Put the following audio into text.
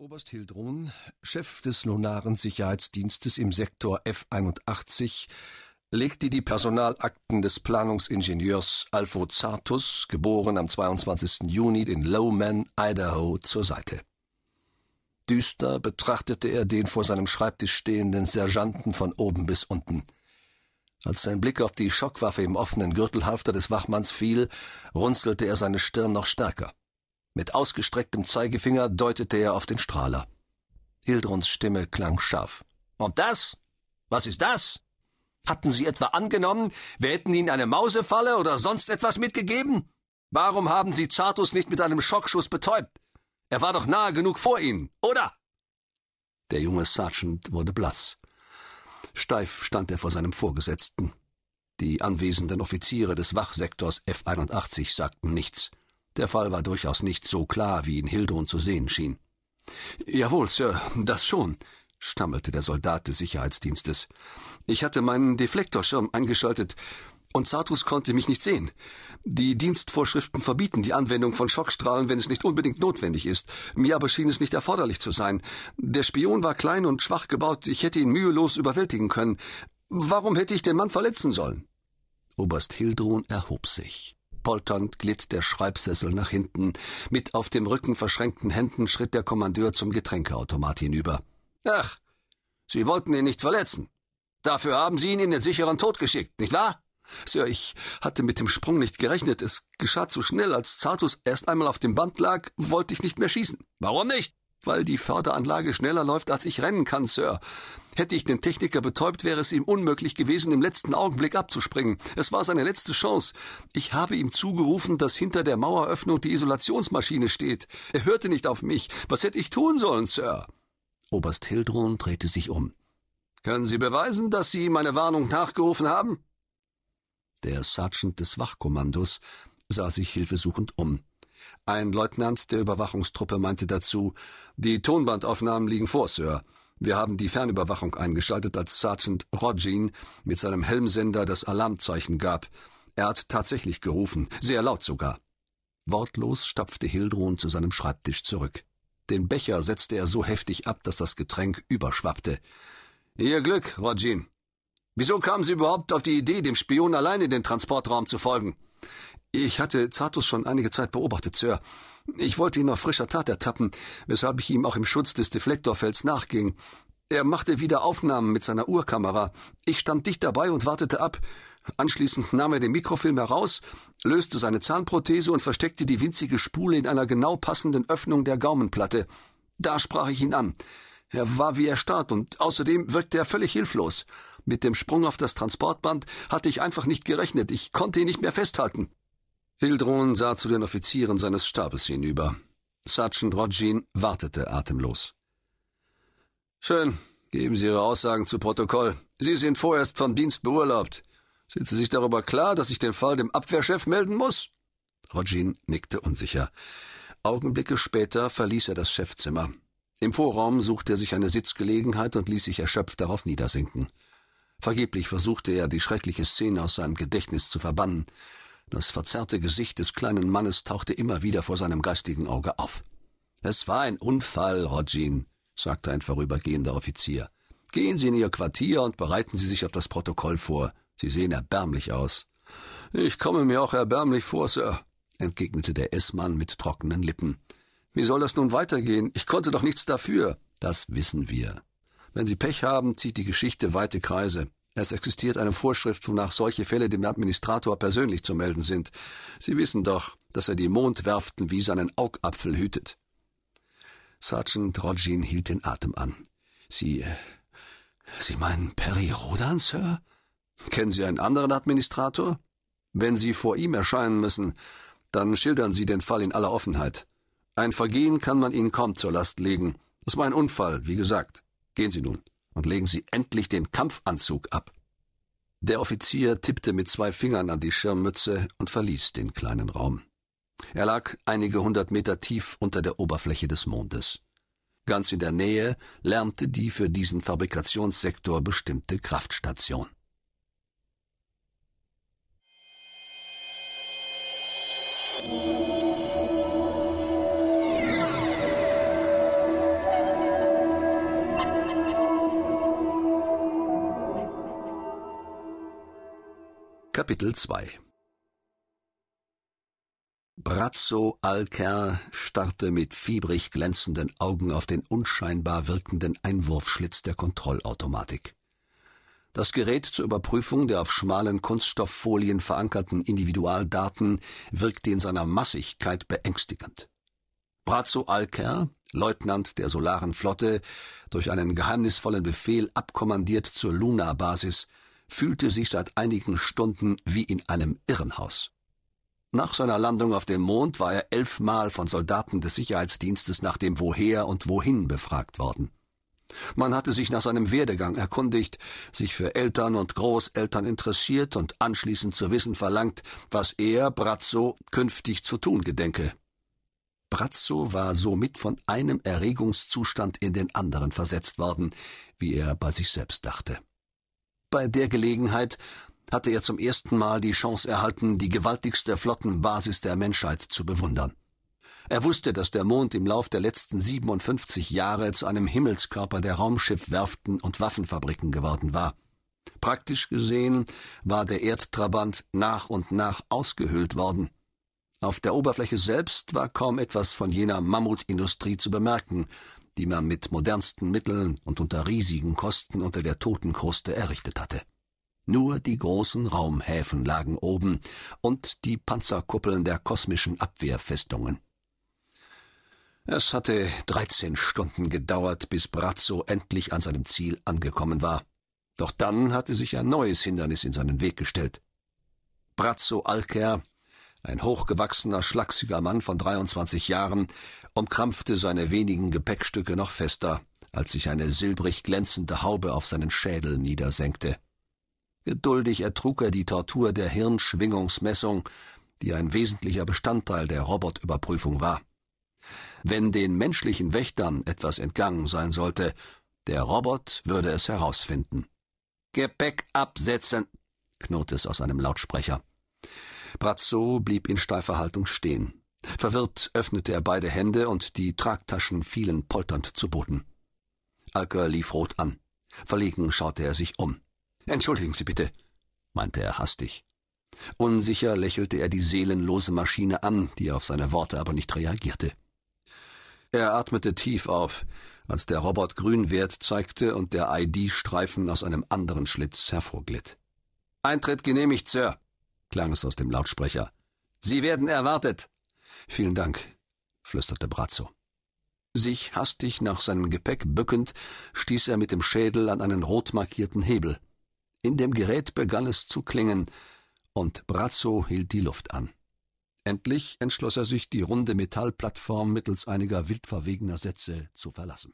Oberst Hildrun, Chef des Lunaren Sicherheitsdienstes im Sektor F81, legte die Personalakten des Planungsingenieurs Alfo Zartus, geboren am 22. Juni in Lowman, Idaho, zur Seite. Düster betrachtete er den vor seinem Schreibtisch stehenden Sergeanten von oben bis unten. Als sein Blick auf die Schockwaffe im offenen Gürtelhafter des Wachmanns fiel, runzelte er seine Stirn noch stärker. Mit ausgestrecktem Zeigefinger deutete er auf den Strahler. Hildrons Stimme klang scharf. Und das? Was ist das? Hatten Sie etwa angenommen, wir hätten Ihnen eine Mausefalle oder sonst etwas mitgegeben? Warum haben Sie Zartus nicht mit einem Schockschuss betäubt? Er war doch nahe genug vor Ihnen, oder? Der junge Sergeant wurde blass. Steif stand er vor seinem Vorgesetzten. Die anwesenden Offiziere des Wachsektors F81 sagten nichts. Der Fall war durchaus nicht so klar, wie ihn Hildron zu sehen schien. Jawohl, Sir, das schon, stammelte der Soldat des Sicherheitsdienstes. Ich hatte meinen Deflektorschirm eingeschaltet, und Sartus konnte mich nicht sehen. Die Dienstvorschriften verbieten die Anwendung von Schockstrahlen, wenn es nicht unbedingt notwendig ist. Mir aber schien es nicht erforderlich zu sein. Der Spion war klein und schwach gebaut, ich hätte ihn mühelos überwältigen können. Warum hätte ich den Mann verletzen sollen? Oberst Hildron erhob sich polternd glitt der Schreibsessel nach hinten. Mit auf dem Rücken verschränkten Händen schritt der Kommandeur zum Getränkeautomat hinüber. Ach, Sie wollten ihn nicht verletzen. Dafür haben Sie ihn in den sicheren Tod geschickt, nicht wahr? Sir, ich hatte mit dem Sprung nicht gerechnet. Es geschah zu schnell. Als Zartus erst einmal auf dem Band lag, wollte ich nicht mehr schießen. Warum nicht? weil die Förderanlage schneller läuft, als ich rennen kann, Sir. Hätte ich den Techniker betäubt, wäre es ihm unmöglich gewesen, im letzten Augenblick abzuspringen. Es war seine letzte Chance. Ich habe ihm zugerufen, dass hinter der Maueröffnung die Isolationsmaschine steht. Er hörte nicht auf mich. Was hätte ich tun sollen, Sir? Oberst Hildron drehte sich um. Können Sie beweisen, dass Sie meine Warnung nachgerufen haben? Der Sergeant des Wachkommandos sah sich hilfesuchend um. Ein Leutnant der Überwachungstruppe meinte dazu, die Tonbandaufnahmen liegen vor, Sir. Wir haben die Fernüberwachung eingeschaltet, als Sergeant Rogin mit seinem Helmsender das Alarmzeichen gab. Er hat tatsächlich gerufen, sehr laut sogar. Wortlos stapfte Hildron zu seinem Schreibtisch zurück. Den Becher setzte er so heftig ab, dass das Getränk überschwappte. Ihr Glück, Rogin. Wieso kamen Sie überhaupt auf die Idee, dem Spion allein in den Transportraum zu folgen? Ich hatte Zartus schon einige Zeit beobachtet, Sir. Ich wollte ihn auf frischer Tat ertappen, weshalb ich ihm auch im Schutz des Deflektorfelds nachging. Er machte wieder Aufnahmen mit seiner Uhrkamera. Ich stand dicht dabei und wartete ab. Anschließend nahm er den Mikrofilm heraus, löste seine Zahnprothese und versteckte die winzige Spule in einer genau passenden Öffnung der Gaumenplatte. Da sprach ich ihn an. Er war wie erstarrt und außerdem wirkte er völlig hilflos. Mit dem Sprung auf das Transportband hatte ich einfach nicht gerechnet. Ich konnte ihn nicht mehr festhalten. Hildron sah zu den Offizieren seines Stabes hinüber. Sergeant Rodgin wartete atemlos. Schön, geben Sie Ihre Aussagen zu Protokoll. Sie sind vorerst vom Dienst beurlaubt. Sind Sie sich darüber klar, dass ich den Fall dem Abwehrchef melden muss? Rodgin nickte unsicher. Augenblicke später verließ er das Chefzimmer. Im Vorraum suchte er sich eine Sitzgelegenheit und ließ sich erschöpft darauf niedersinken. Vergeblich versuchte er, die schreckliche Szene aus seinem Gedächtnis zu verbannen. Das verzerrte Gesicht des kleinen Mannes tauchte immer wieder vor seinem geistigen Auge auf. Es war ein Unfall, Rogin, sagte ein vorübergehender Offizier. Gehen Sie in Ihr Quartier und bereiten Sie sich auf das Protokoll vor. Sie sehen erbärmlich aus. Ich komme mir auch erbärmlich vor, Sir, entgegnete der S-Mann mit trockenen Lippen. Wie soll das nun weitergehen? Ich konnte doch nichts dafür. Das wissen wir. Wenn Sie Pech haben, zieht die Geschichte weite Kreise. Es existiert eine Vorschrift, wonach solche Fälle dem Administrator persönlich zu melden sind. Sie wissen doch, dass er die Mondwerften wie seinen Augapfel hütet. Sergeant Rogin hielt den Atem an. Sie. Sie meinen Perry Rodan, Sir? Kennen Sie einen anderen Administrator? Wenn Sie vor ihm erscheinen müssen, dann schildern Sie den Fall in aller Offenheit. Ein Vergehen kann man Ihnen kaum zur Last legen. Es war ein Unfall, wie gesagt. Gehen Sie nun und legen Sie endlich den Kampfanzug ab. Der Offizier tippte mit zwei Fingern an die Schirmmütze und verließ den kleinen Raum. Er lag einige hundert Meter tief unter der Oberfläche des Mondes. Ganz in der Nähe lärmte die für diesen Fabrikationssektor bestimmte Kraftstation. Kapitel 2 Brazzo Alker starrte mit fiebrig glänzenden Augen auf den unscheinbar wirkenden Einwurfschlitz der Kontrollautomatik. Das Gerät zur Überprüfung der auf schmalen Kunststofffolien verankerten Individualdaten wirkte in seiner Massigkeit beängstigend. Brazzo Alker, Leutnant der Solaren Flotte, durch einen geheimnisvollen Befehl abkommandiert zur Luna-Basis, fühlte sich seit einigen Stunden wie in einem Irrenhaus. Nach seiner Landung auf dem Mond war er elfmal von Soldaten des Sicherheitsdienstes nach dem Woher und Wohin befragt worden. Man hatte sich nach seinem Werdegang erkundigt, sich für Eltern und Großeltern interessiert und anschließend zu wissen verlangt, was er, Brazzo, künftig zu tun gedenke. Brazzo war somit von einem Erregungszustand in den anderen versetzt worden, wie er bei sich selbst dachte. Bei der Gelegenheit hatte er zum ersten Mal die Chance erhalten, die gewaltigste Flottenbasis der Menschheit zu bewundern. Er wusste, dass der Mond im Lauf der letzten 57 Jahre zu einem Himmelskörper der Raumschiffwerften und Waffenfabriken geworden war. Praktisch gesehen war der Erdtrabant nach und nach ausgehöhlt worden. Auf der Oberfläche selbst war kaum etwas von jener Mammutindustrie zu bemerken, die man mit modernsten Mitteln und unter riesigen Kosten unter der Totenkruste errichtet hatte. Nur die großen Raumhäfen lagen oben und die Panzerkuppeln der kosmischen Abwehrfestungen. Es hatte dreizehn Stunden gedauert, bis Brazzo endlich an seinem Ziel angekommen war. Doch dann hatte sich ein neues Hindernis in seinen Weg gestellt. Brazzo Alker, ein hochgewachsener, schlachsiger Mann von 23 Jahren, umkrampfte seine wenigen Gepäckstücke noch fester, als sich eine silbrig glänzende Haube auf seinen Schädel niedersenkte. Geduldig ertrug er die Tortur der Hirnschwingungsmessung, die ein wesentlicher Bestandteil der Robotüberprüfung war. Wenn den menschlichen Wächtern etwas entgangen sein sollte, der Robot würde es herausfinden. Gepäck absetzen, knurrte es aus einem Lautsprecher. Brazzo blieb in steifer Haltung stehen. Verwirrt öffnete er beide Hände und die Tragtaschen fielen polternd zu Boden. Alker lief rot an. Verlegen schaute er sich um. Entschuldigen Sie bitte, meinte er hastig. Unsicher lächelte er die seelenlose Maschine an, die auf seine Worte aber nicht reagierte. Er atmete tief auf, als der Robot Grünwert zeigte und der ID-Streifen aus einem anderen Schlitz hervorglitt. Eintritt genehmigt, Sir, klang es aus dem Lautsprecher. Sie werden erwartet. Vielen Dank, flüsterte Brazzo. Sich hastig nach seinem Gepäck bückend, stieß er mit dem Schädel an einen rot markierten Hebel. In dem Gerät begann es zu klingen, und Brazzo hielt die Luft an. Endlich entschloss er sich, die runde Metallplattform mittels einiger wildverwegener Sätze zu verlassen.